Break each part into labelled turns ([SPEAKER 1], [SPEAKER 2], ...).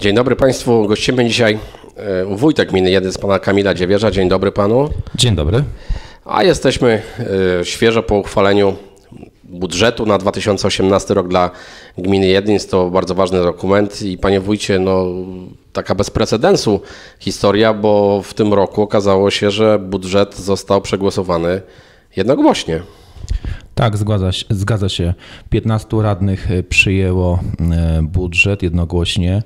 [SPEAKER 1] Dzień dobry Państwu. Gościmy dzisiaj e, wójtek gminy Jedync, pana Kamila Dziewierza. Dzień dobry Panu. Dzień dobry. A jesteśmy e, świeżo po uchwaleniu budżetu na 2018 rok dla gminy Jedync. To bardzo ważny dokument i Panie Wójcie, no taka bez precedensu historia, bo w tym roku okazało się, że budżet został przegłosowany jednogłośnie. Tak,
[SPEAKER 2] zgadza się, zgadza się. 15 radnych e, przyjęło budżet jednogłośnie.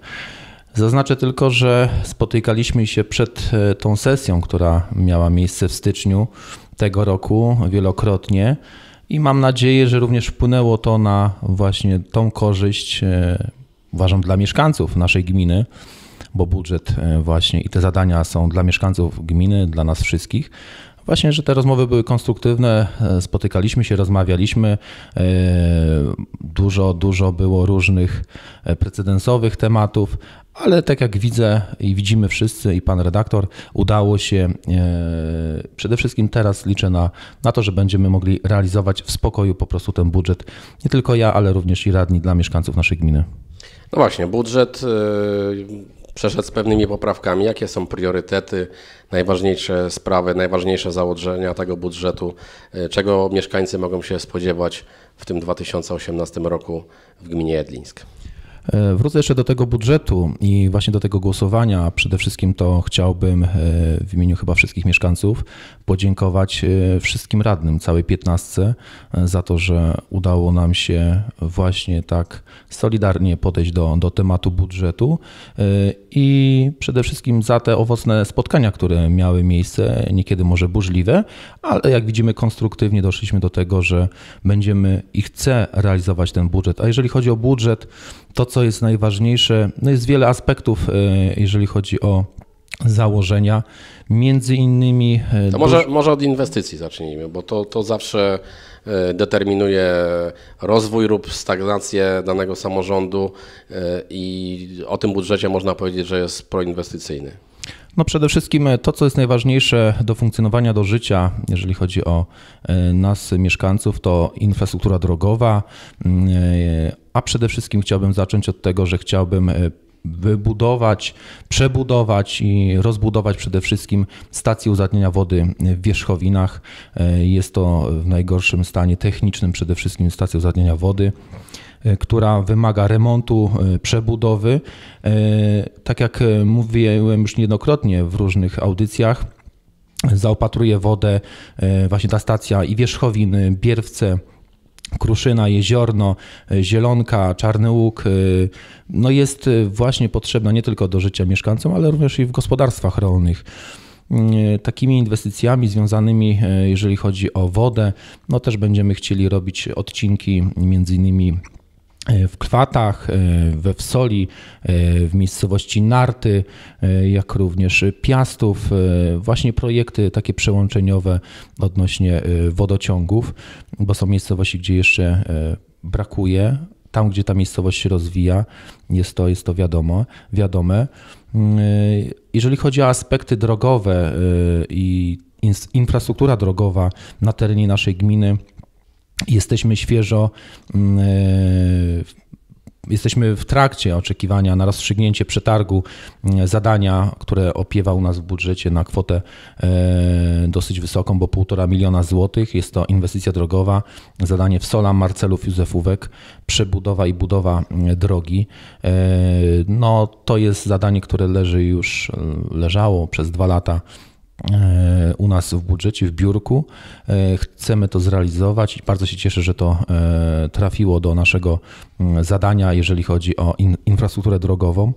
[SPEAKER 2] Zaznaczę tylko, że spotykaliśmy się przed e, tą sesją, która miała miejsce w styczniu tego roku wielokrotnie i mam nadzieję, że również wpłynęło to na właśnie tą korzyść, e, uważam, dla mieszkańców naszej gminy, bo budżet e, właśnie i te zadania są dla mieszkańców gminy, dla nas wszystkich. Właśnie, że te rozmowy były konstruktywne, spotykaliśmy się, rozmawialiśmy. Dużo, dużo było różnych precedensowych tematów, ale tak jak widzę i widzimy wszyscy, i pan redaktor, udało się e, przede wszystkim teraz liczę na, na to, że będziemy mogli realizować w spokoju po prostu ten budżet. Nie tylko ja, ale również i radni dla mieszkańców naszej gminy.
[SPEAKER 1] No właśnie, budżet e, przeszedł z pewnymi poprawkami. Jakie są priorytety, najważniejsze sprawy, najważniejsze założenia tego budżetu? E, czego mieszkańcy mogą się spodziewać w tym 2018 roku w gminie Jedlińsk?
[SPEAKER 2] E, wrócę jeszcze do tego budżetu i właśnie do tego głosowania. Przede wszystkim to chciałbym e, w imieniu chyba wszystkich mieszkańców podziękować e, wszystkim radnym, całej piętnastce, za to, że udało nam się właśnie tak solidarnie podejść do, do tematu budżetu i przede wszystkim za te owocne spotkania, które miały miejsce, niekiedy może burzliwe, ale jak widzimy konstruktywnie doszliśmy do tego, że będziemy i chcę realizować ten budżet. A jeżeli chodzi o budżet, to, co jest najważniejsze, no jest wiele aspektów, e, jeżeli chodzi o założenia, między innymi... E, to może, duż...
[SPEAKER 1] może od inwestycji zacznijmy, bo to, to zawsze e, determinuje rozwój lub stagnację danego samorządu i o tym budżecie można powiedzieć, że jest proinwestycyjny.
[SPEAKER 2] No przede wszystkim e, to, co jest najważniejsze do funkcjonowania, do życia, jeżeli chodzi o e, nas, mieszkańców, to infrastruktura drogowa, mm, e, a przede wszystkim chciałbym zacząć od tego, że chciałbym wybudować, przebudować i rozbudować przede wszystkim stację uzdatniania wody w Wierzchowinach. Jest to w najgorszym stanie technicznym, przede wszystkim stacja uzdatniania wody. E, która wymaga remontu, e, przebudowy. E, tak jak mówiłem już niejednokrotnie w różnych audycjach, zaopatruje wodę właśnie ta stacja i Wierzchowiny, Bierwce, Kruszyna, Jeziorno, Zielonka, Czarny Łuk, no jest właśnie potrzebna nie tylko do życia mieszkańcom, ale również i w gospodarstwach rolnych takimi inwestycjami związanymi, jeżeli chodzi o wodę, no też będziemy chcieli robić odcinki między innymi E, w Kwatach, e, we Wsoli, e, w miejscowości Narty, jak również Piastów, właśnie projekty takie przełączeniowe odnośnie wodociągów, bo są miejscowości, gdzie jeszcze brakuje. Tam, gdzie ta miejscowość się rozwija, jest to, jest to wiadomo, wiadome. Mm, jeżeli chodzi o aspekty drogowe i infrastruktura drogowa na terenie naszej gminy, Jesteśmy świeżo mm, e, jesteśmy w trakcie oczekiwania na rozstrzygnięcie przetargu mm, zadania, które opiewa u nas w budżecie na kwotę e, dosyć wysoką, bo 1,5 miliona złotych. Jest to inwestycja drogowa, zadanie w Sola, Marcelów, Józefówek, przebudowa i budowa mm, drogi. E, no, to jest zadanie, które leży już, leżało przez dwa lata E, u nas w budżecie, w biurku. E, chcemy to zrealizować i bardzo się cieszę, że to e, trafiło do naszego mm, zadania, jeżeli chodzi o in, infrastrukturę drogową.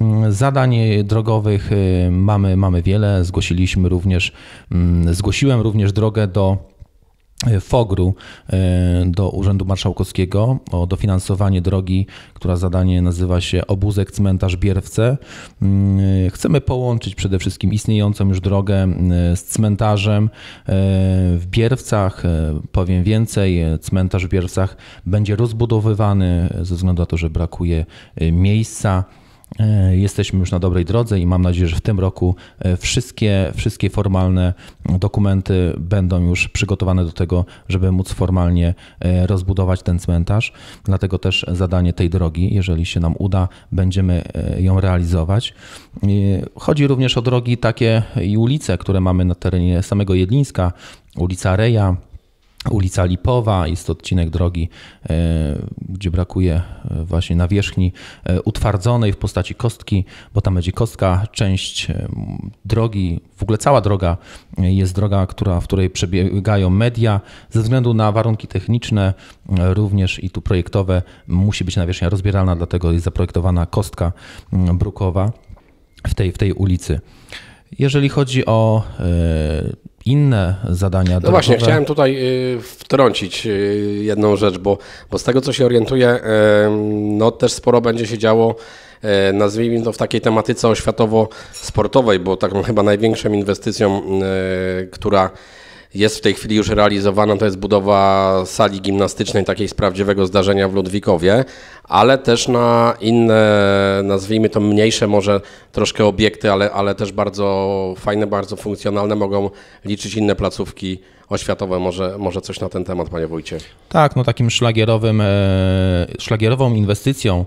[SPEAKER 2] Mm, zadań drogowych mamy, mamy wiele. Zgłosiliśmy również, mm, zgłosiłem również drogę do FOGRU e, do Urzędu Marszałkowskiego o dofinansowanie drogi, która zadanie nazywa się Obózek Cmentarz Bierwce. Mm, chcemy połączyć przede wszystkim istniejącą już drogę e, z cmentarzem e, w Bierwcach. Powiem więcej, cmentarz w Bierwcach będzie rozbudowywany ze względu na to, że brakuje miejsca. E, jesteśmy już na dobrej drodze i mam nadzieję, że w tym roku e, wszystkie, wszystkie formalne dokumenty będą już przygotowane do tego, żeby móc formalnie e, rozbudować ten cmentarz. Dlatego też zadanie tej drogi, jeżeli się nam uda, będziemy ją realizować. Chodzi również o drogi takie i ulice, które mamy na terenie samego Jedlińska, ulica Reja, ulica Lipowa, jest odcinek drogi, e, gdzie brakuje e, właśnie nawierzchni e, utwardzonej w postaci kostki, bo tam będzie kostka, część drogi, w ogóle cała droga jest droga, która, w której przebiegają media. Ze względu na warunki techniczne, również i tu projektowe, musi być nawierzchnia rozbieralna, dlatego jest zaprojektowana kostka mm, brukowa w tej, w tej ulicy. Jeżeli chodzi o inne zadania. No właśnie, chciałem
[SPEAKER 1] tutaj y, wtrącić y, jedną rzecz, bo, bo z tego co się orientuję, no też sporo będzie się działo e, nazwijmy to w takiej tematyce oświatowo-sportowej, bo taką chyba największą inwestycją, e, która jest w tej chwili już realizowana, to jest budowa sali gimnastycznej, takiej z prawdziwego zdarzenia w Ludwikowie, ale też na inne, nazwijmy to mniejsze może troszkę obiekty, ale, ale też bardzo fajne, bardzo funkcjonalne, mogą liczyć inne placówki oświatowe. Może, może coś na ten temat, panie wójcie.
[SPEAKER 2] Tak, no takim szlagierowym, e, szlagierową inwestycją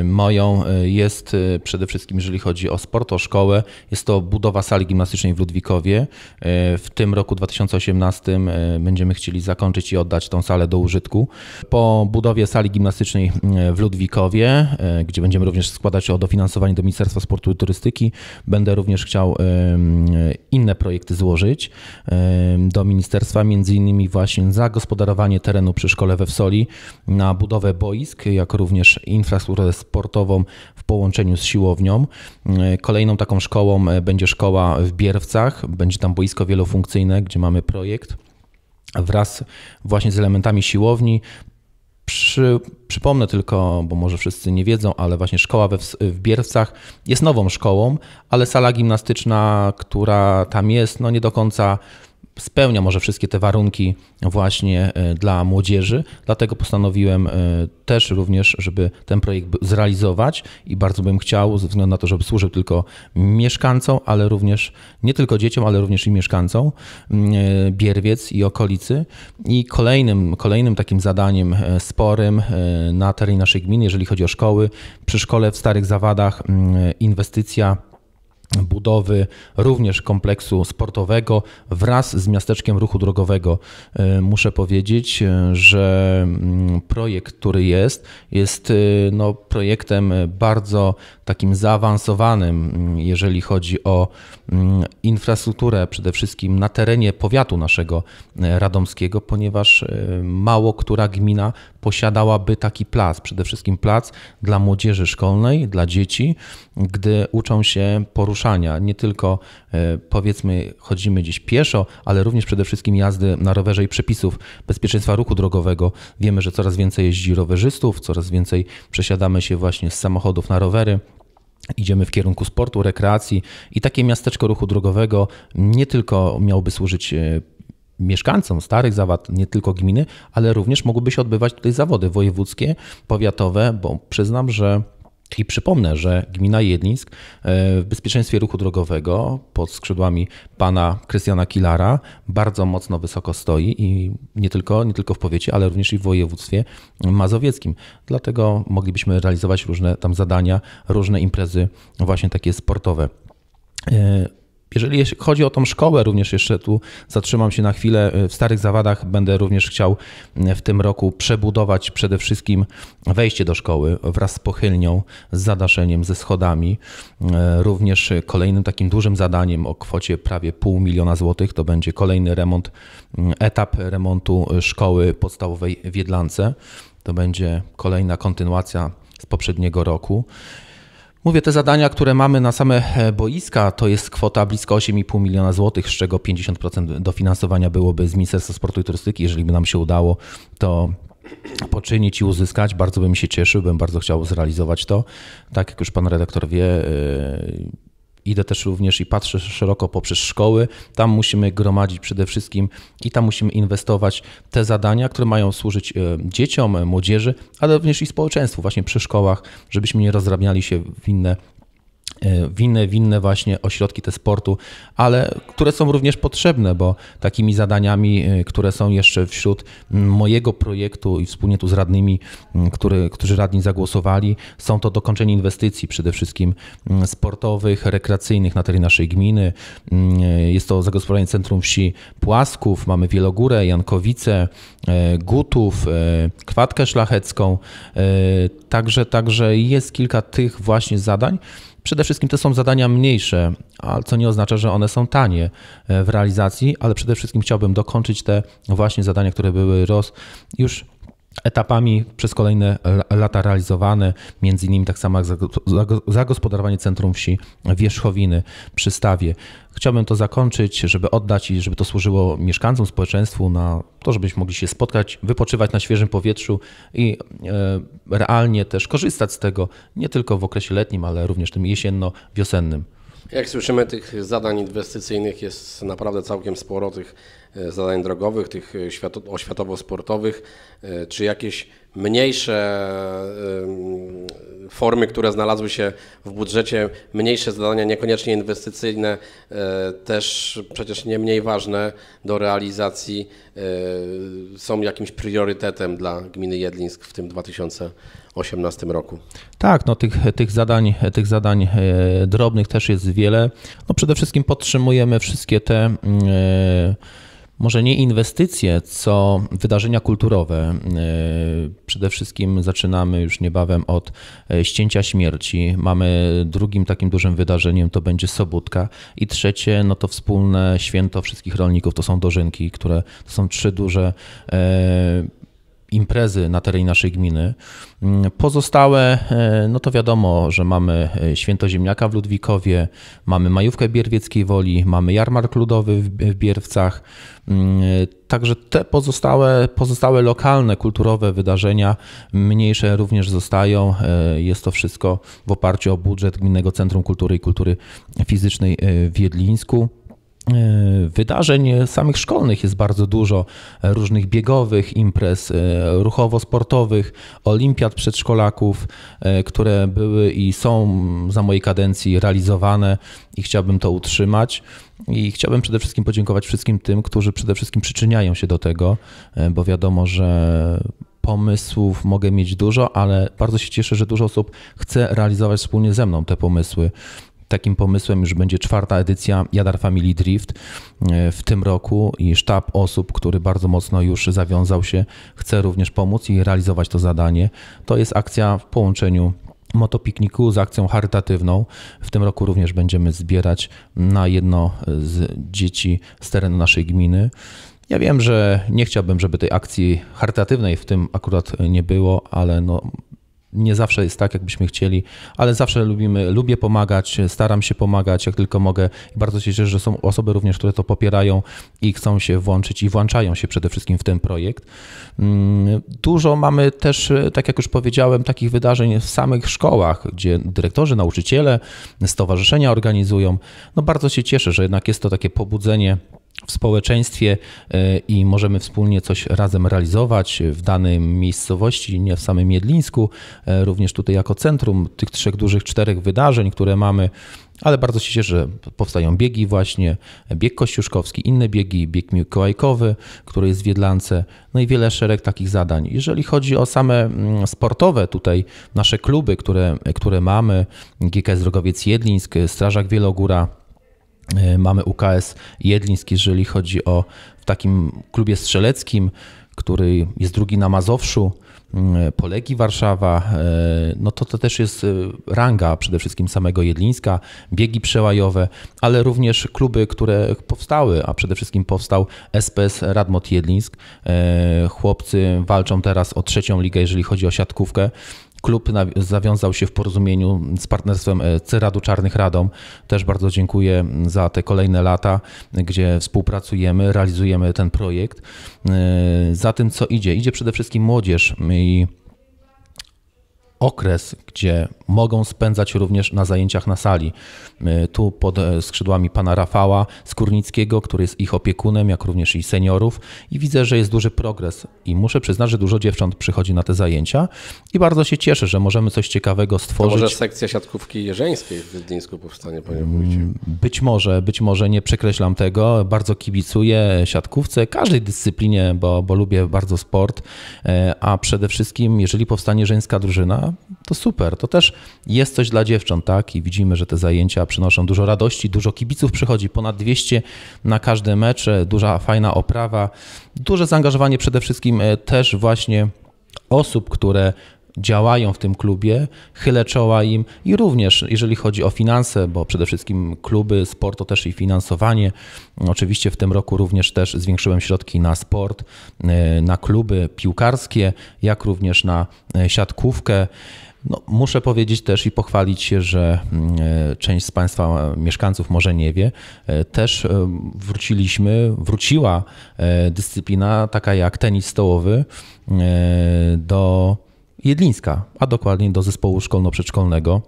[SPEAKER 2] E, moją e, jest e, przede wszystkim, jeżeli chodzi o sport, o szkołę, jest to budowa sali gimnastycznej w Ludwikowie. W tym roku 2018 będziemy chcieli zakończyć i oddać tą salę do użytku. Po budowie sali gimnastycznej w Ludwikowie, gdzie będziemy również składać o dofinansowanie do Ministerstwa Sportu i Turystyki, będę również chciał inne projekty złożyć do ministerstwa, między innymi właśnie zagospodarowanie terenu przy szkole we Wsoli na budowę boisk, jak również infrastruktury kulturę sportową w połączeniu z siłownią. E, kolejną taką szkołą e, będzie szkoła w Bierwcach, będzie tam boisko wielofunkcyjne, gdzie mamy projekt. Wraz właśnie z elementami siłowni przy, przypomnę tylko, bo może wszyscy nie wiedzą, ale właśnie szkoła we, w Bierwcach jest nową szkołą, ale sala gimnastyczna, która tam jest, no nie do końca spełnia może wszystkie te warunki właśnie e, dla młodzieży. Dlatego postanowiłem e, też również, żeby ten projekt zrealizować i bardzo bym chciał, ze względu na to, żeby służył tylko mieszkańcom, ale również nie tylko dzieciom, ale również i mieszkańcom e, Bierwiec i okolicy. I kolejnym, kolejnym takim zadaniem sporym na terenie naszej gminy, jeżeli chodzi o szkoły, przy szkole w Starych Zawadach inwestycja budowy również kompleksu sportowego wraz z miasteczkiem ruchu drogowego. E, muszę powiedzieć, e, że mm, projekt, który jest, jest e, no, projektem bardzo takim zaawansowanym, mm, jeżeli chodzi o mm, infrastrukturę, przede wszystkim na terenie powiatu naszego radomskiego, ponieważ mało która gmina posiadałaby taki plac, przede wszystkim plac dla młodzieży szkolnej, dla dzieci, gdy uczą się poruszać poruszania, nie tylko e, powiedzmy chodzimy gdzieś pieszo, ale również przede wszystkim jazdy na rowerze i przepisów bezpieczeństwa ruchu drogowego. Wiemy, że coraz więcej jeździ rowerzystów, coraz więcej przesiadamy się właśnie z samochodów na rowery, Idziemy w kierunku sportu, rekreacji i takie miasteczko ruchu drogowego nie tylko miałoby służyć e, mieszkańcom starych zawad, nie tylko gminy, ale również mogłyby się odbywać tutaj zawody wojewódzkie, powiatowe, bo przyznam, że i przypomnę, że gmina Jednisk e, w bezpieczeństwie ruchu drogowego pod skrzydłami pana Krystiana Kilara bardzo mocno wysoko stoi i nie tylko, nie tylko w powiecie, ale również i w województwie mazowieckim. Dlatego moglibyśmy realizować różne tam zadania, różne imprezy właśnie takie sportowe. E, jeżeli chodzi o tą szkołę, również jeszcze tu zatrzymam się na chwilę. Y, w Starych Zawadach będę również chciał y, w tym roku przebudować przede wszystkim wejście do szkoły wraz z pochylnią, z zadaszeniem, ze schodami. Y, również kolejnym takim dużym zadaniem o kwocie prawie pół miliona złotych to będzie kolejny remont, etap remontu szkoły podstawowej w Jedlance. To będzie kolejna kontynuacja z poprzedniego roku. Mówię, te zadania, które mamy na same e, boiska, to jest kwota blisko 8,5 miliona złotych, z czego 50% dofinansowania byłoby z Ministerstwa Sportu i Turystyki. Jeżeli by nam się udało to poczynić i uzyskać, bardzo bym się cieszył, bym bardzo chciał zrealizować to. Tak jak już pan redaktor wie, e, idę też również i patrzę szeroko poprzez szkoły. Tam musimy gromadzić przede wszystkim i tam musimy inwestować te zadania, które mają służyć e, dzieciom, e, młodzieży, ale również i społeczeństwu właśnie przy szkołach, żebyśmy nie rozrabiali się w inne E, winne, winne właśnie ośrodki te sportu, ale które są również potrzebne, bo takimi zadaniami, e, które są jeszcze wśród mojego projektu i wspólnie tu z radnymi, który, którzy radni zagłosowali, są to dokończenie inwestycji przede wszystkim sportowych, rekreacyjnych na terenie naszej gminy. E, jest to zagospodarowanie centrum wsi Płasków, mamy Wielogórę, Jankowice, Gutów, Kwatkę Szlachecką. Także, także jest kilka tych właśnie zadań, Przede wszystkim to są zadania mniejsze, co nie oznacza, że one są tanie e, w realizacji, ale przede wszystkim chciałbym dokończyć te właśnie zadania, które były roz, już etapami przez kolejne lata realizowane, między innymi tak samo jak zagospodarowanie centrum wsi Wierzchowiny przy Stawie. Chciałbym to zakończyć, żeby oddać i żeby to służyło mieszkańcom, społeczeństwu na to, żebyśmy mogli się spotkać, wypoczywać na świeżym powietrzu i e, realnie też korzystać z tego nie tylko w okresie letnim, ale również tym jesienno-wiosennym.
[SPEAKER 1] Jak słyszymy, tych zadań inwestycyjnych jest naprawdę całkiem sporo tych E, zadań drogowych, tych e, oświatowo-sportowych, e, czy jakieś mniejsze formy, które znalazły się w budżecie, mniejsze zadania, niekoniecznie inwestycyjne, też przecież nie mniej ważne do realizacji, są jakimś priorytetem dla gminy Jedlińsk w tym 2018 roku?
[SPEAKER 2] Tak, no tych, tych, zadań, tych zadań drobnych też jest wiele. No przede wszystkim podtrzymujemy wszystkie te mm, może nie inwestycje, co wydarzenia kulturowe. E, przede wszystkim zaczynamy już niebawem od e, ścięcia śmierci. Mamy drugim takim dużym wydarzeniem to będzie Sobótka i trzecie no to wspólne święto wszystkich rolników, to są dożynki, które to są trzy duże e, imprezy na terenie naszej gminy. Mm, pozostałe, e, no to wiadomo, że mamy e, Święto Ziemniaka w Ludwikowie, mamy Majówkę Bierwieckiej Woli, mamy Jarmark Ludowy w Bierwcach. Mm, także te pozostałe, pozostałe lokalne, kulturowe wydarzenia, mniejsze również zostają. E, jest to wszystko w oparciu o budżet Gminnego Centrum Kultury i Kultury Fizycznej w Jedlińsku. E, wydarzeń e, samych szkolnych jest bardzo dużo, e, różnych biegowych, imprez ruchowo-sportowych, olimpiad przedszkolaków, które były i są za mojej kadencji realizowane i chciałbym to utrzymać. I chciałbym przede wszystkim podziękować wszystkim tym, którzy przede wszystkim przyczyniają się do tego, bo wiadomo, że pomysłów mogę mieć dużo, ale bardzo się cieszę, że dużo osób chce realizować wspólnie ze mną te pomysły. Takim pomysłem już będzie czwarta edycja Jadar Family Drift e, w tym roku i sztab osób, który bardzo mocno już zawiązał się, chce również pomóc i realizować to zadanie. To jest akcja w połączeniu motopikniku z akcją charytatywną. W tym roku również będziemy zbierać na jedno e, z dzieci z terenu naszej gminy. Ja wiem, że nie chciałbym, żeby tej akcji charytatywnej w tym akurat nie było, ale no, nie zawsze jest tak, jakbyśmy chcieli, ale zawsze lubimy, lubię pomagać, staram się pomagać, jak tylko mogę. I bardzo się cieszę, że są osoby również, które to popierają i chcą się włączyć i włączają się przede wszystkim w ten projekt. Mm, dużo mamy też, tak jak już powiedziałem, takich wydarzeń w samych szkołach, gdzie dyrektorzy, nauczyciele, stowarzyszenia organizują. No bardzo się cieszę, że jednak jest to takie pobudzenie w społeczeństwie e, i możemy wspólnie coś razem realizować w danej miejscowości, nie w samym Jedlińsku, e, również tutaj jako centrum tych trzech dużych czterech wydarzeń, które mamy, ale bardzo się cieszę, że powstają biegi właśnie, bieg kościuszkowski, inne biegi, bieg mikołajkowy, który jest w Jedlance, no i wiele szereg takich zadań. Jeżeli chodzi o same mm, sportowe tutaj nasze kluby, które, które mamy, GKS Drogowiec Jedlińsk, Strażak Wielogóra, E, mamy UKS Jedliński, jeżeli chodzi o w takim klubie strzeleckim, który jest drugi na Mazowszu, Polegi Warszawa, e, no to to też jest e, ranga przede wszystkim samego Jedlińska, biegi przełajowe, ale również kluby, które powstały, a przede wszystkim powstał SPS Radmot Jedlińsk. Chłopcy walczą teraz o trzecią ligę, jeżeli chodzi o siatkówkę. Klub zawiązał się w porozumieniu z partnerstwem e, Ceradu Czarnych Radom. Też bardzo dziękuję za te kolejne lata, gdzie współpracujemy, realizujemy ten projekt. E, za tym, co idzie, idzie przede wszystkim młodzież i okres, gdzie mogą spędzać również na zajęciach na sali. E, tu pod e, skrzydłami pana Rafała Skórnickiego, który jest ich opiekunem, jak również i seniorów. I widzę, że jest duży progres. I muszę przyznać, że dużo dziewcząt przychodzi na te zajęcia i bardzo się cieszę, że możemy coś ciekawego stworzyć. To może
[SPEAKER 1] sekcja siatkówki jeżeńskiej w Gdyńsku powstanie, panie mm,
[SPEAKER 2] wójcie. Być może, być może nie przekreślam tego. Bardzo kibicuję siatkówce, każdej dyscyplinie, bo, bo lubię bardzo sport. E, a przede wszystkim, jeżeli powstanie żeńska drużyna, to super. To też jest coś dla dziewcząt, tak? I widzimy, że te zajęcia przynoszą dużo radości, dużo kibiców przychodzi, ponad 200 na każdy mecz, duża fajna oprawa, duże zaangażowanie przede wszystkim e, też właśnie osób, które działają w tym klubie, chylę czoła im i również jeżeli chodzi o finanse, bo przede wszystkim kluby, sport to też i finansowanie. Oczywiście w tym roku również też zwiększyłem środki na sport, e, na kluby piłkarskie, jak również na e, siatkówkę. No, muszę powiedzieć też i pochwalić się, że mm, e, część z Państwa mieszkańców może nie wie, e, też e, wróciliśmy, wróciła dyscyplina taka jak tenis stołowy do Jedlińska, a dokładnie do zespołu szkolno-przedszkolnego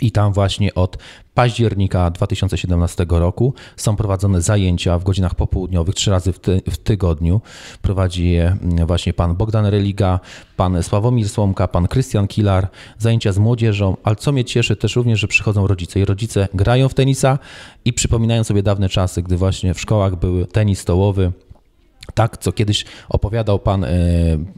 [SPEAKER 2] i tam właśnie od października 2017 roku są prowadzone zajęcia w godzinach popołudniowych, trzy razy w, ty w, tygodniu. Prowadzi je mm, właśnie pan Bogdan Religa, pan Sławomir Słomka, pan Krystian Kilar. Zajęcia z młodzieżą, ale co mnie cieszy też również, że przychodzą rodzice i rodzice grają w tenisa i przypominają sobie dawne czasy, gdy właśnie w szkołach były tenis stołowy, tak, co kiedyś opowiadał pan e,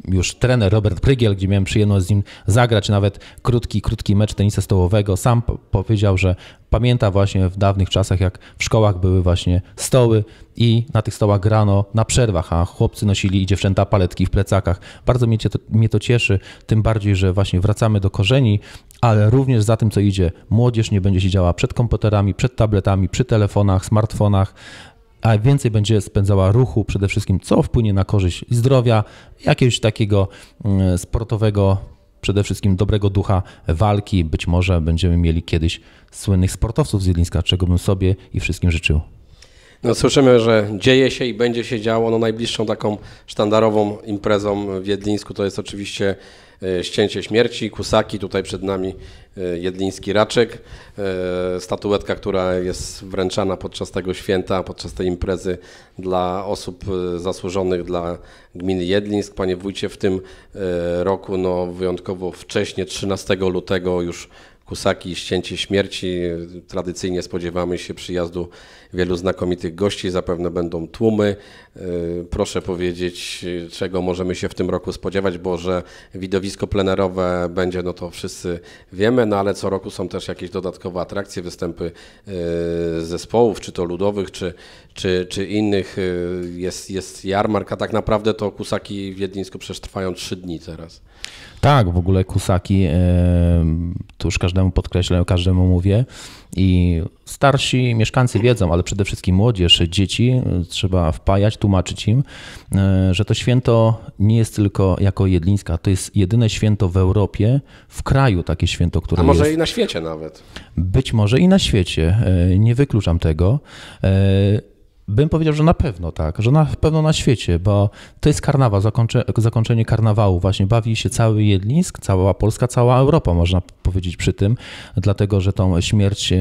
[SPEAKER 2] już trener Robert Prygiel, gdzie miałem przyjemność z nim zagrać nawet krótki, krótki mecz tenisa stołowego. Sam powiedział, że pamięta właśnie w dawnych czasach, jak w szkołach były właśnie stoły i na tych stołach grano na przerwach, a chłopcy nosili i dziewczęta paletki w plecakach. Bardzo mnie to, mnie to cieszy, tym bardziej, że właśnie wracamy do korzeni, ale również za tym, co idzie, młodzież nie będzie siedziała przed komputerami, przed tabletami, przy telefonach, smartfonach, a więcej będzie spędzała ruchu przede wszystkim, co wpłynie na korzyść zdrowia, jakiegoś takiego mm, sportowego, przede wszystkim dobrego ducha walki. Być może będziemy mieli kiedyś słynnych sportowców z Jedlińska, czego bym sobie i wszystkim życzył.
[SPEAKER 1] No, słyszymy, że dzieje się i będzie się działo. No, najbliższą taką sztandarową imprezą w Jedlińsku to jest oczywiście E, Ścięcie Śmierci, Kusaki, tutaj przed nami e, Jedliński Raczek, e, statuetka, która jest wręczana podczas tego święta, podczas tej imprezy dla osób zasłużonych dla gminy Jedlińsk. Panie wójcie, w tym roku no, wyjątkowo wcześnie, 13 lutego już Kusaki, Ścięcie Śmierci. Tradycyjnie spodziewamy się przyjazdu wielu znakomitych gości, zapewne będą tłumy. Y, proszę powiedzieć, czego możemy się w tym roku spodziewać, bo że widowisko plenerowe będzie, no to wszyscy wiemy, no ale co roku są też jakieś dodatkowe atrakcje, występy y, zespołów, czy to ludowych, czy, czy, czy innych. Y, jest, jest jarmark, a tak naprawdę to Kusaki w Wiednińsku przecież trwają trzy dni teraz.
[SPEAKER 2] Tak, w ogóle kusaki, e, to już każdemu podkreślę, każdemu mówię. I starsi mieszkańcy wiedzą, ale przede wszystkim młodzież, dzieci e, trzeba wpajać, tłumaczyć im, e, że to święto nie jest tylko jako jedlińska, to jest jedyne święto w Europie, w kraju takie święto, które. A może jest. i
[SPEAKER 1] na świecie nawet.
[SPEAKER 2] Być może i na świecie. Nie wykluczam tego. Bym powiedział, że na pewno tak, że na pewno na świecie, bo to jest karnawał, zakończenie, zakończenie karnawału właśnie. Bawi się cały Jedlinsk, cała Polska, cała Europa można powiedzieć przy tym, dlatego że tą śmierć e,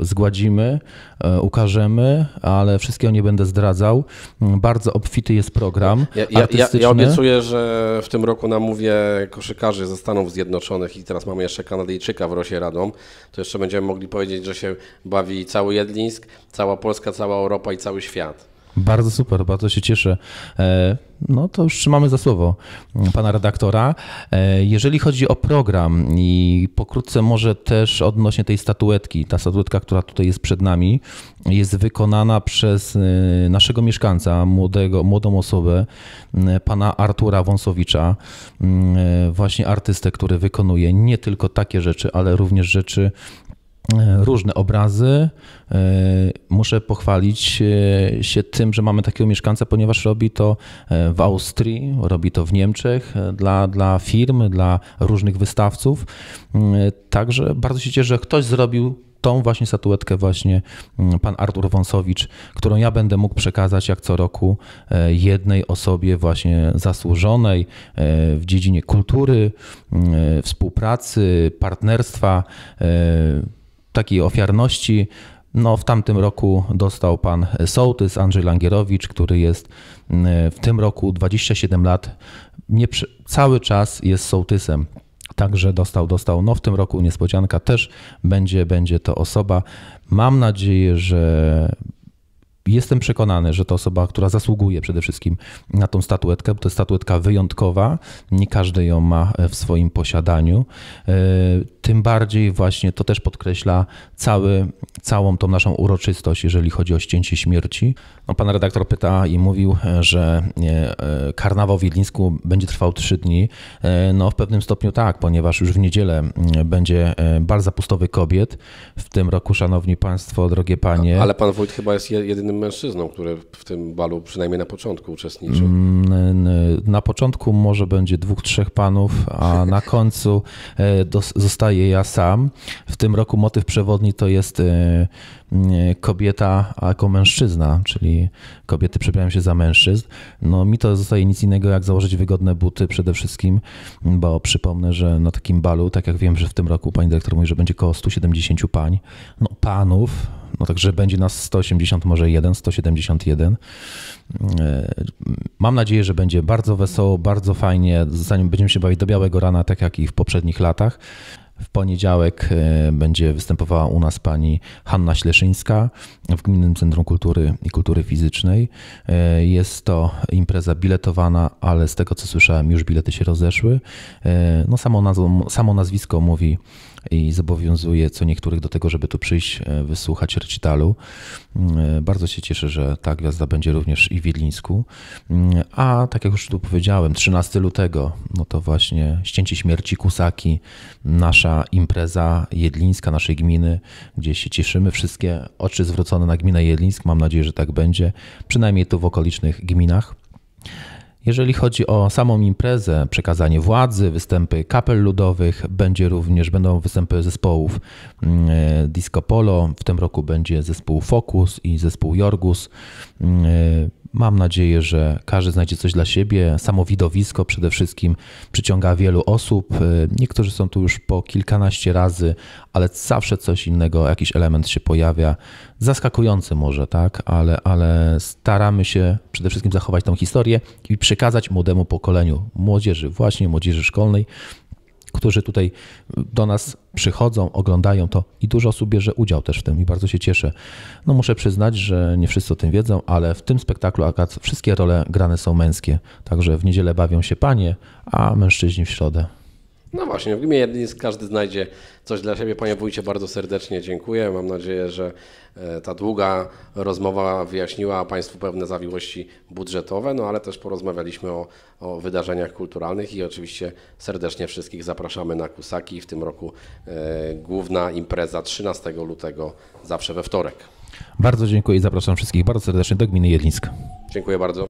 [SPEAKER 2] zgładzimy, E, ukażemy, ale wszystkiego nie będę zdradzał. Mm, bardzo obfity jest program. Ja, ja, ja, ja obiecuję,
[SPEAKER 1] że w tym roku namówię koszykarzy ze Stanów Zjednoczonych i teraz mamy jeszcze Kanadyjczyka w Rosie Radą. To jeszcze będziemy mogli powiedzieć, że się bawi cały Jedlińsk, cała Polska, cała Europa i cały świat.
[SPEAKER 2] Bardzo super, bardzo się cieszę. E, no to już trzymamy za słowo mm, pana redaktora. E, jeżeli chodzi o program i pokrótce może też odnośnie tej statuetki, ta statuetka, która tutaj jest przed nami, jest wykonana przez e, naszego mieszkańca, młodego, młodą osobę, mm, pana Artura Wąsowicza, mm, właśnie artystę, który wykonuje nie tylko takie rzeczy, ale również rzeczy E, różne obrazy. E, muszę pochwalić e, się tym, że mamy takiego mieszkańca, ponieważ robi to w Austrii, robi to w Niemczech dla, dla firm, dla różnych wystawców. Także bardzo się cieszę, że ktoś zrobił tą właśnie statuetkę właśnie mm, pan Artur Wąsowicz, którą ja będę mógł przekazać jak co roku jednej osobie właśnie zasłużonej w dziedzinie kultury, mm, współpracy, partnerstwa, takiej ofiarności no, w tamtym roku dostał pan sołtys Andrzej Langierowicz, który jest mm, w tym roku 27 lat, nie, cały czas jest sołtysem. Także dostał, dostał. No w tym roku niespodzianka też będzie, będzie to osoba. Mam nadzieję, że jestem przekonany, że to osoba, która zasługuje przede wszystkim na tą statuetkę, bo to jest statuetka wyjątkowa, nie każdy ją ma e, w swoim posiadaniu. E, tym bardziej właśnie to też podkreśla cały, całą tą naszą uroczystość, jeżeli chodzi o ścięcie śmierci. No, pan redaktor pyta i mówił, e, że karnawał w Jedlińsku będzie trwał trzy dni. No w pewnym stopniu tak, ponieważ już w niedzielę będzie bal zapustowy kobiet. W tym roku, szanowni państwo, drogie panie... Ale pan
[SPEAKER 1] Wójt chyba jest jedynym mężczyzną, który w tym balu przynajmniej na początku uczestniczył?
[SPEAKER 2] Mm, na początku może będzie dwóch, trzech panów, a na końcu e, zostaję ja sam. W tym roku motyw przewodni to jest e, e, kobieta jako mężczyzna, czyli kobiety przebierają się za mężczyzn. No mi to zostaje nic innego jak założyć wygodne buty przede wszystkim, bo przypomnę, że na takim balu, tak jak wiem, że w tym roku pani dyrektor mówi, że będzie koło 170 pań, no panów, no także będzie nas 180, może 1, 171. E, mam nadzieję, że będzie bardzo wesoło, bardzo fajnie. Zanim będziemy się bawić do białego rana, tak jak i w poprzednich latach. W poniedziałek e, będzie występowała u nas pani Hanna Śleszyńska w Gminnym Centrum Kultury i Kultury Fizycznej. E, jest to impreza biletowana, ale z tego co słyszałem, już bilety się rozeszły. No, samo, samo nazwisko mówi i zobowiązuje co niektórych do tego, żeby tu przyjść, e, wysłuchać recitalu. E, bardzo się cieszę, że ta gwiazda będzie również i w Wiedlińsku. E, a tak jak już tu powiedziałem, 13 lutego, no to właśnie Ścięcie Śmierci Kusaki, nasza impreza jedlińska naszej gminy, gdzie się cieszymy. Wszystkie oczy zwrócone na gminę Jedlińsk. Mam nadzieję, że tak będzie, przynajmniej tu w okolicznych gminach. Jeżeli chodzi o samą imprezę, przekazanie władzy, występy kapel ludowych, będzie również będą występy zespołów mm, e, Disco Polo, w tym roku będzie zespół Focus i zespół Jorgus. Mm, e, mam nadzieję, że każdy znajdzie coś dla siebie. Samo widowisko przede wszystkim przyciąga wielu osób. E, niektórzy są tu już po kilkanaście razy, ale zawsze coś innego, jakiś element się pojawia. Zaskakujący może, tak, ale, ale staramy się przede wszystkim zachować tą historię i przekazać młodemu pokoleniu, młodzieży, właśnie młodzieży szkolnej, którzy tutaj do nas przychodzą, oglądają to i dużo osób bierze udział też w tym i bardzo się cieszę. No muszę przyznać, że nie wszyscy o tym wiedzą, ale w tym spektaklu akurat wszystkie role grane są męskie. Także w niedzielę bawią się panie, a mężczyźni w środę.
[SPEAKER 1] No właśnie, w gminie każdy znajdzie coś dla siebie. Panie Wójcie, bardzo serdecznie dziękuję. Mam nadzieję, że e, ta długa rozmowa wyjaśniła Państwu pewne zawiłości budżetowe, no ale też porozmawialiśmy o, o wydarzeniach kulturalnych i oczywiście serdecznie wszystkich zapraszamy na Kusaki. W tym roku e, główna impreza 13 lutego, zawsze we wtorek.
[SPEAKER 2] Bardzo dziękuję i zapraszam wszystkich bardzo serdecznie do gminy Jedlińsk.
[SPEAKER 1] Dziękuję bardzo.